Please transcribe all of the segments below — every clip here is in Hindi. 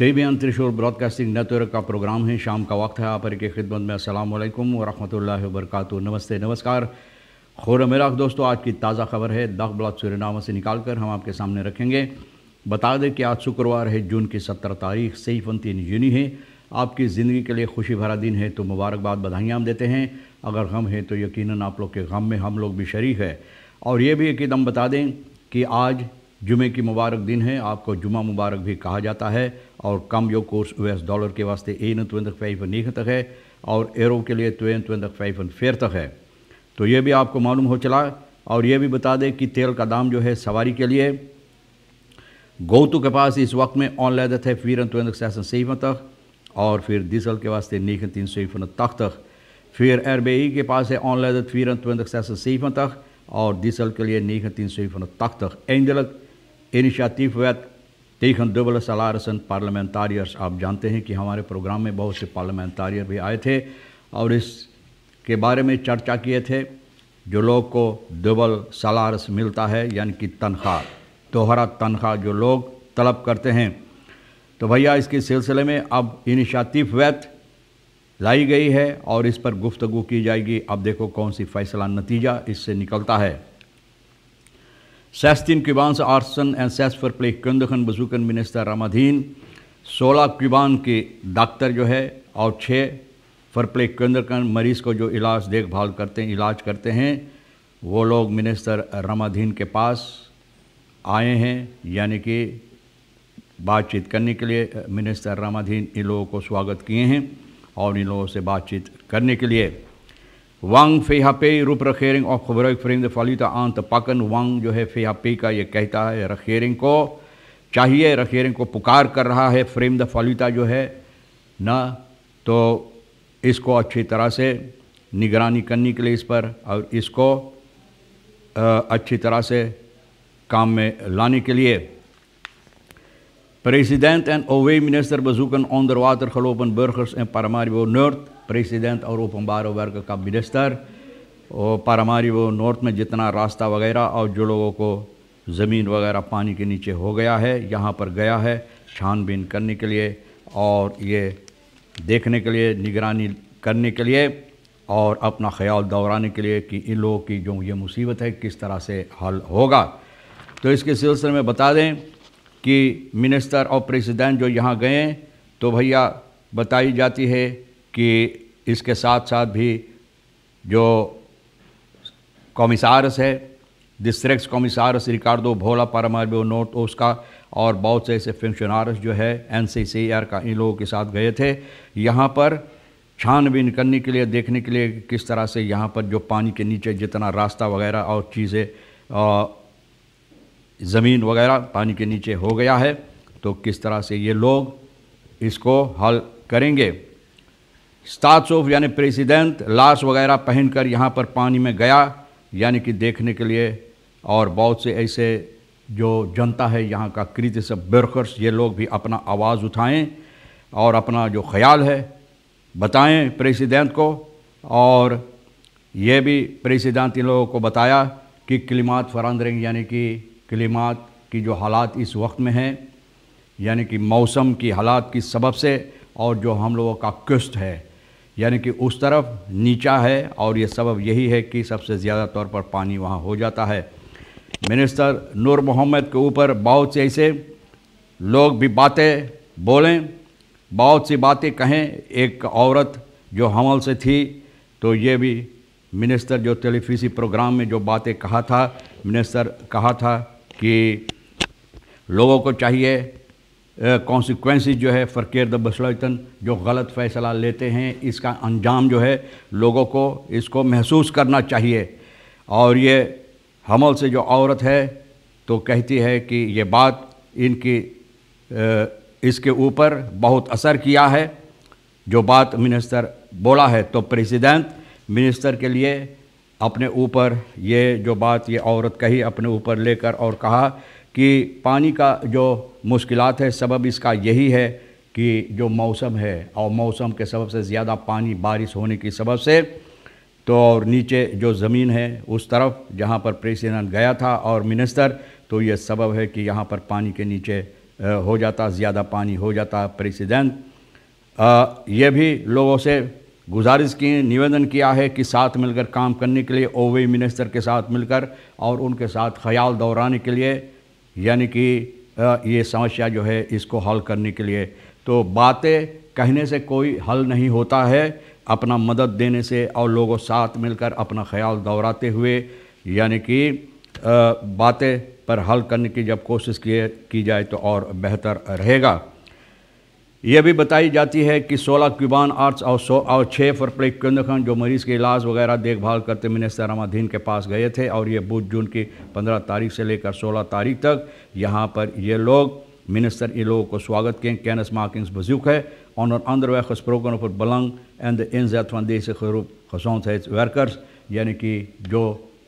तेबियान त्रिशूर ब्रॉडकास्टिंग नेटवर्क का प्रोग्राम है शाम का वक्त है आप की खिदमत में असल वरहमल वर्क नमस्ते नमस्कार खोर मेरा दोस्तों आज की ताज़ा खबर है दख ब्लॉक सूर्यनामा से निकाल कर हम आपके सामने रखेंगे बता दें कि आज शुक्रवार है जून की सत्रह तारीख सईफन तीन यूनी है आपकी ज़िंदगी के लिए खुशी भरा दिन है तो मुबारकबाद बधाइयाँ हम देते हैं अगर गम है तो यकीनन आप लोग के गम में हम लोग भी शरीक है और ये भी एक एकदम बता दें कि आज जुमे की मुबारक दिन है आपको जुमा मुबारक भी कहा जाता है और कम यो कोर्स यू एस डॉलर के वास्ते एन त्वेंदक फ़ैफ़न नीख तक है और एरो के लिए तुवें त्वेंदक फ़ैफ़न फेर तक है तो ये भी आपको मालूम हो चला और ये भी बता दें कि तेल का दाम जो है सवारी के लिए गौतु के पास इस वक्त में ऑन लैदत है फिर त्वेंदक सैसन सईफन तक और फिर डीजल के वास्ते नीख तीन सईफन तख तक फिर एरबेई के पास है ऑन लदत फिर त्वेंदक सैसन सईफन तक और डीजल के लिए नीख तीन सईफन तख तक एंजलक इनिशियाटिव वैत तेखन दुबल सलारसन पार्लियामेंटारियर्स आप जानते हैं कि हमारे प्रोग्राम में बहुत से पार्लियामेंटारियर भी आए थे और इस के बारे में चर्चा किए थे जो लोग को दुबल सलारस मिलता है यानी कि तनख्वाह दोहरा तनख्वाह जो लोग तलब करते हैं तो भैया इसके सिलसिले में अब इनिशियाटिव वैत लाई गई है और इस पर गुफ्तगु की जाएगी अब देखो कौन सी फैसला नतीजा इससे निकलता है Cuban 16 Cubaanse artsen en 6 verpleegkundigen bezoeken minister Ramadhin सोलह क्यूबान के डॉक्टर जो है और छः 6 verpleegkundigen मरीज को जो इलाज देखभाल करते हैं इलाज करते हैं वो लोग मिनिस्टर रामाधीन के पास आए हैं यानी कि बातचीत करने के लिए मिनिस्टर रामाधीन इन लोगों को स्वागत किए हैं और इन लोगों से बातचीत करने के लिए वंग फेहा पे रूप रखेरिंग ऑफ खबर फ्रेम द फलीता आंत पाकन वंग जो है फेहा पे का ये कहता है रखेरिंग को चाहिए रखेरिंग को पुकार कर रहा है फ्रेम द फलीता जो है ना तो इसको अच्छी तरह से निगरानी करने के लिए इस पर और इसको अच्छी तरह से काम में लाने के लिए President en OW-minister bezoeken onder watergelopen burgers in Paramaribo Noord president और उपम्बार वर्ग का मिनिस्टर और पारामारी वो नॉर्थ में जितना रास्ता वगैरह और जो लोगों को ज़मीन वगैरह पानी के नीचे हो गया है यहाँ पर गया है छानबीन करने के लिए और ये देखने के लिए निगरानी करने के लिए और अपना ख्याल दोहराने के लिए कि इन लोगों की जो ये मुसीबत है किस तरह से हल होगा तो इसके सिलसिले में बता दें कि मिनिस्टर और प्रेसिडेंट जो यहाँ गए तो भैया बताई जाती है कि इसके साथ साथ भी जो कॉमिसारस है डिस्ट्रिक्स कॉमिसारस रिकार्डो भोला पारामार्बो नोट उसका और बहुत से ऐसे फंक्शनारस जो है एन का इन लोगों के साथ गए थे यहाँ पर छानबीन करने के लिए देखने के लिए किस तरह से यहाँ पर जो पानी के नीचे जितना रास्ता वगैरह और चीज़ें ज़मीन वगैरह पानी के नीचे हो गया है तो किस तरह से ये लोग इसको हल करेंगे स्टाच ऑफ यानी प्रेसिडेंट लाश वगैरह पहनकर यहाँ पर पानी में गया यानी कि देखने के लिए और बहुत से ऐसे जो जनता है यहाँ का कृत सब वर्कर्स ये लोग भी अपना आवाज़ उठाएं और अपना जो ख्याल है बताएं प्रेसिडेंट को और ये भी प्रेसिडेंट इन लोगों को बताया कि क्लिमात फरानदरिंग यानी कि क्लिमात की जो हालात इस वक्त में हैं यानी कि मौसम की हालात की सबब से और जो हम लोगों का कष्ट है यानी कि उस तरफ नीचा है और ये सबब यही है कि सबसे ज़्यादा तौर पर पानी वहाँ हो जाता है मिनिस्टर नूर मोहम्मद के ऊपर बहुत से ऐसे लोग भी बातें बोलें बहुत सी बातें कहें एक औरत जो हमल से थी तो ये भी मिनिस्टर जो टेलीफीसी प्रोग्राम में जो बातें कहा था मिनिस्टर कहा था कि लोगों को चाहिए कॉन्सिक्वेंसिस जो है फ़कीर दबसलतन जो गलत फ़ैसला लेते हैं इसका अंजाम जो है लोगों को इसको महसूस करना चाहिए और ये हमल से जो औरत है तो कहती है कि ये बात इनकी इसके ऊपर बहुत असर किया है जो बात मिनिस्टर बोला है तो प्रेसिडेंट मिनिस्टर के लिए अपने ऊपर ये जो बात ये औरत कही अपने ऊपर लेकर और कहा कि पानी का जो मुश्किलात है सबब इसका यही है कि जो मौसम है और मौसम के सबब से ज़्यादा पानी बारिश होने की सबब से तो और नीचे जो ज़मीन है उस तरफ जहाँ पर प्रेसिडेंट गया था और मिनिस्टर तो ये सबब है कि यहाँ पर पानी के नीचे हो जाता ज़्यादा पानी हो जाता प्रेसिडेंट ये भी लोगों से गुजारिश की निवेदन किया है कि साथ मिलकर काम करने के लिए ओवे मिनिस्टर के साथ मिलकर और उनके साथ ख्याल दोहराने के लिए यानी कि ये समस्या जो है इसको हल करने के लिए तो बातें कहने से कोई हल नहीं होता है अपना मदद देने से और लोगों साथ मिलकर अपना ख्याल दोहराते हुए यानी कि बातें पर हल करने की जब कोशिश किए की जाए तो और बेहतर रहेगा यह भी बताई जाती है कि 16 क्यूबान आर्ट्स और सौ और छः केंद्र खान जो मरीज़ के इलाज वगैरह देखभाल करते मिनिस्टर रामाधीन के पास गए थे और ये बुध जून की 15 तारीख से लेकर 16 तारीख तक यहाँ पर ये लोग minister Ilo ko swagat ken kennismakingsbezoek hê onder andere gesproken over het belang en de inzet van deze groep workers यानी कि जो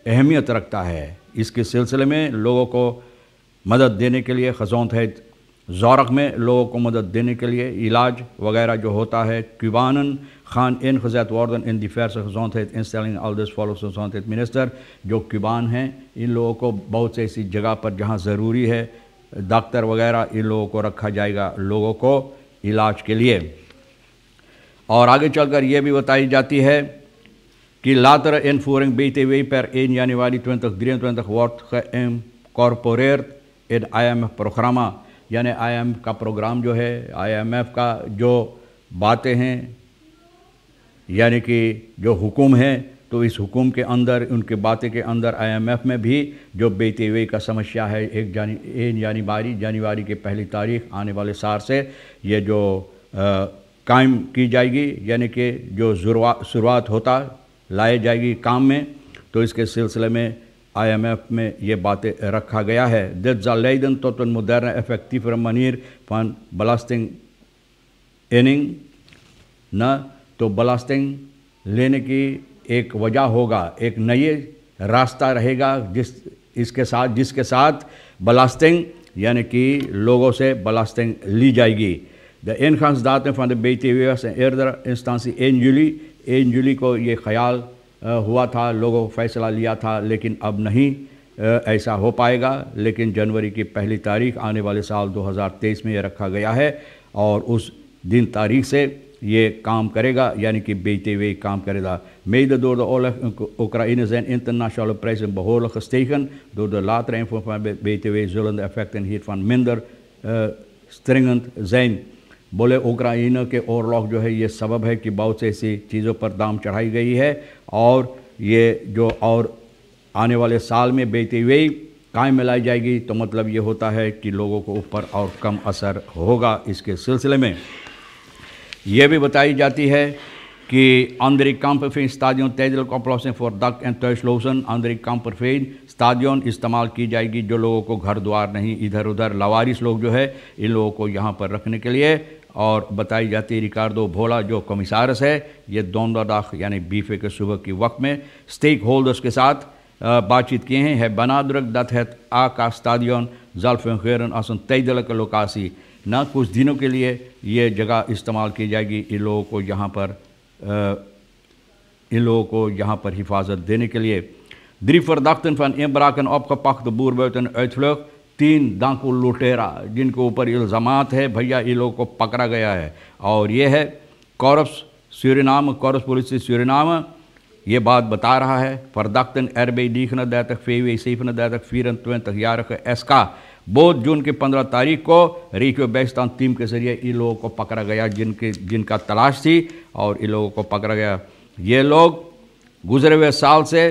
अहमियत रखता है इसके सिलसिले में लोगों को मदद देने के लिए है जौरक में लोगों को मदद देने के लिए इलाज वगैरह जो होता है क्यूबानन खान इन खजैत वार्डन इन दिफेयर इन सेलिंग मिनिस्टर जो क्यूबान हैं इन लोगों को बहुत से ऐसी जगह पर जहाँ ज़रूरी है डॉक्टर वगैरह इन लोगों को रखा जाएगा लोगों को इलाज के लिए और आगे चलकर ये भी बताई जाती है कि later invoering BTW per 1 januari 2023 wordt geïncorporeerd in imf प्रोग्रामा यानी आईएमएफ का प्रोग्राम जो है आईएमएफ का जो बातें हैं यानी कि जो हुकुम है तो इस हुकुम के अंदर उनके बातें के अंदर आईएमएफ में भी जो बेते हुए का समस्या है एक जानी एक जानवारी जनवरी के पहली तारीख आने वाले साल से ये जो कायम की जाएगी यानी कि जो शुरुआत होता लाए जाएगी काम में तो इसके सिलसिले में IMF में ये बातें रखा गया है दिट जा तो मुदर इफेक्टिव मनीर फन ब्लास्टिंग एनिंग न तो ब्लास्टिंग लेने की एक वजह होगा एक नए रास्ता रहेगा जिस इसके साथ जिसके साथ ब्लास्टिंग यानी कि लोगों से ब्लास्टिंग ली जाएगी द एनखांस दाते फॉर द बेटी एयर एन जुली एन जुली को ये ख्याल हुआ था लोगों फैसला लिया था लेकिन अब नहीं ऐसा हो पाएगा लेकिन जनवरी की पहली तारीख आने वाले साल 2023 में यह रखा गया है और उस दिन तारीख से ये काम करेगा यानी कि बीते हुए काम करेगा मे द दौर दिन इंटरनेशनल प्रेस बहोल स्टेशन दौर द लात्र बीते हुए जुलंद अफेक्ट इन हिट फॉन मिंदर स्त्रिंग जैन बोले उक्राइन के ओवरलॉक जो है ये सबब है कि बहुत से ऐसी चीज़ों पर दाम चढ़ाई गई है और ये जो और आने वाले साल में बेचते हुए कायम में लाई जाएगी तो मतलब ये होता है कि लोगों को ऊपर और कम असर होगा इसके सिलसिले में यह भी बताई जाती है काम पर kampen voor तेजल tijdelijk फॉर दक एंड en thuislozen. काम पर voor stadion इस्तेमाल की जाएगी जो लोगों को घर द्वार नहीं इधर उधर लवारिस लोग जो है इन लोगों को यहाँ पर रखने के लिए और बताई जाती है रिकार्डो भोला जो कमिसारस है ये दोनों यानी बीफे के सुबह के वक्त में स्टेक होल्डर्स के साथ बातचीत किए हैं है बनादरक दत है आ का स्तादियन जल्फेरन असन तय दल लोकासी न कुछ दिनों के लिए ये जगह इस्तेमाल की जाएगी इन लोगों को यहाँ पर इन लोगों को यहाँ पर हिफाजत देने के लिए द्रीफर दख्तन फन एम बराकन ऑप का पख्त बूर बैतन एथलोक तीन दांकू लुटेरा जिनके ऊपर इल्ज़ामात है भैया इन लोगों को पकड़ा गया है और ये है कॉरप्स सूरीनाम कॉरप्स पुलिस से सूरीनाम ये बात बता रहा है फरदाख्तन एरबे लीख न दया तक वे सीफ न दया तक फिर तुन तक यारख जून की पंद्रह तारीख को रिक्यो बैस्तान टीम के जरिए इन लोगों को पकड़ा गया जिनके जिनका तलाश थी और इन लोगों को पकड़ा गया ये लोग गुजरे हुए साल से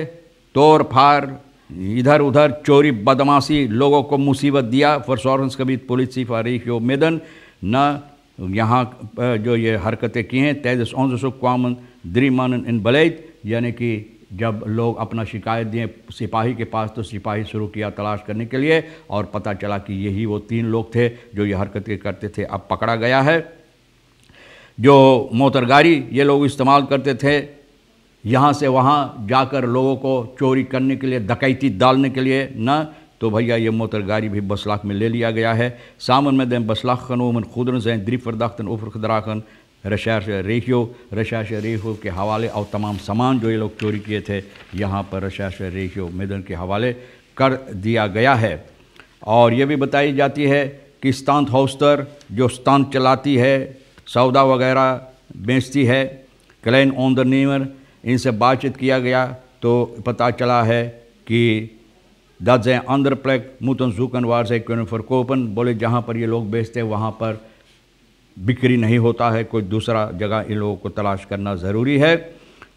तोड़ फाड़ इधर उधर चोरी बदमाशी लोगों को मुसीबत दिया सॉरेंस कभी पुलिस चीफ यो मेदन न यहाँ जो ये हरकतें की हैं तेज ऑनजो क्वामन द्रीमान इन बलैद यानी कि जब लोग अपना शिकायत दिए सिपाही के पास तो सिपाही शुरू किया तलाश करने के लिए और पता चला कि यही वो तीन लोग थे जो ये हरकतें करते थे अब पकड़ा गया है जो गाड़ी ये लोग इस्तेमाल करते थे यहाँ से वहाँ जाकर लोगों को चोरी करने के लिए डकैती डालने के लिए न तो भैया ये मोटर गाड़ी भी बस लाख में ले लिया गया है सामन में दें बस लाख खन उमन खुदरन जैन द्रीफरदाखन उफर खदराखन रशाश रेखियो रशाश रेखियो के हवाले और तमाम सामान जो ये लोग चोरी किए थे यहाँ पर रशाश रेखियो मेदन के हवाले कर दिया गया है और ये भी बताई जाती है कि स्तांत हौस्तर जो स्तांत चलाती है सौदा वगैरह बेचती है क्लैन ऑन द नेमर इनसे बातचीत किया गया तो पता चला है कि dat है andere प्लेक moeten zoeken से zij kunnen बोले जहाँ पर ये लोग बेचते हैं वहाँ पर बिक्री नहीं होता है कोई दूसरा जगह इन लोगों को तलाश करना ज़रूरी है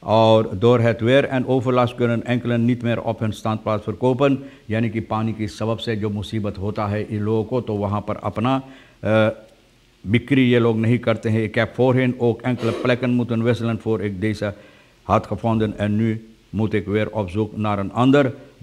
और दौर है त्वेर तो एंड ओफलास क्यून एंकलन नीत मेर ओपन स्थान पास कोपन यानी कि पानी की सबब से जो मुसीबत होता है इन लोगों को तो वहाँ पर अपना बिक्री ये लोग नहीं करते हैं कैप फोर हैंड ओक एंकल प्लेकन मुतन वेसलन फोर एक देसा हाथ gevonden en nu moet ik weer op zoek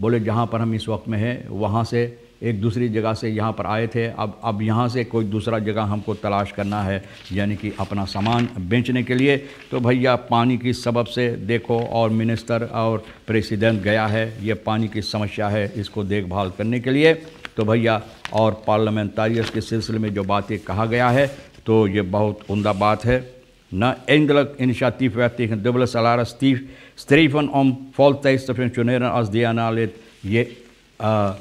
बोले जहाँ पर हम इस वक्त में हैं वहाँ से एक दूसरी जगह से यहाँ पर आए थे अब अब यहाँ से कोई दूसरा जगह हमको तलाश करना है यानी कि अपना सामान बेचने के लिए तो भैया पानी की सबब से देखो और मिनिस्टर और प्रेसिडेंट गया है ये पानी की समस्या है इसको देखभाल करने के लिए तो भैया और पार्लियामेंटारियस के सिलसिले में जो बातें कहा गया है तो ये बहुत उमदा बात है na eindelijk initiatief werd tegen dubbele salaris streven om te functioneren als DNA-lid ये आ,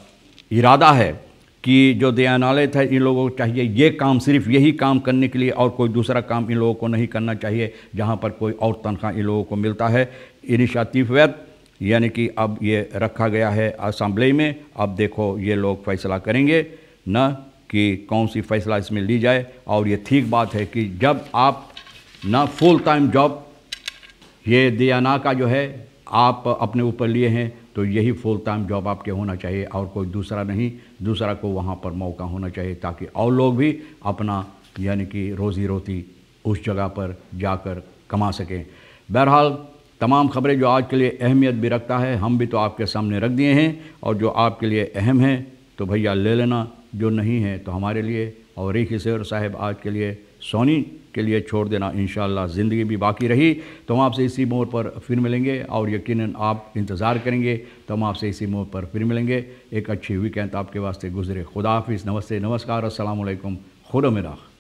इरादा है कि जो दयानालयत है इन लोगों को चाहिए ये काम सिर्फ यही काम करने के लिए और कोई दूसरा काम इन लोगों को नहीं करना चाहिए जहाँ पर कोई और तनख्वाह इन लोगों को मिलता है इनिशियाटिव वैद यानी कि अब ये रखा गया है असम्बली में अब देखो ये लोग फैसला करेंगे न कि कौन सी फैसला इसमें ली जाए और ये ठीक बात है कि जब आप ना फुल टाइम जॉब ये दियाना का जो है आप अपने ऊपर लिए हैं तो यही फुल टाइम जॉब आपके होना चाहिए और कोई दूसरा नहीं दूसरा को वहाँ पर मौका होना चाहिए ताकि और लोग भी अपना यानी कि रोज़ी रोटी उस जगह पर जाकर कमा सकें बहरहाल तमाम खबरें जो आज के लिए अहमियत भी रखता है हम भी तो आपके सामने रख दिए हैं और जो आपके लिए अहम हैं तो भैया ले लेना जो नहीं है तो हमारे लिए और रेखी सेवर साहब आज के लिए सोनी के लिए छोड़ देना इन ज़िंदगी भी बाकी रही तो हम आपसे इसी मोड़ पर फिर मिलेंगे और यकीनन आप इंतज़ार करेंगे तो हम आपसे इसी मोड़ पर फिर मिलेंगे एक अच्छी वीकेंड आपके वास्ते गुजरे खुदा हाफिज़ नमस्ते नमस्कार असलकम खुद मेरा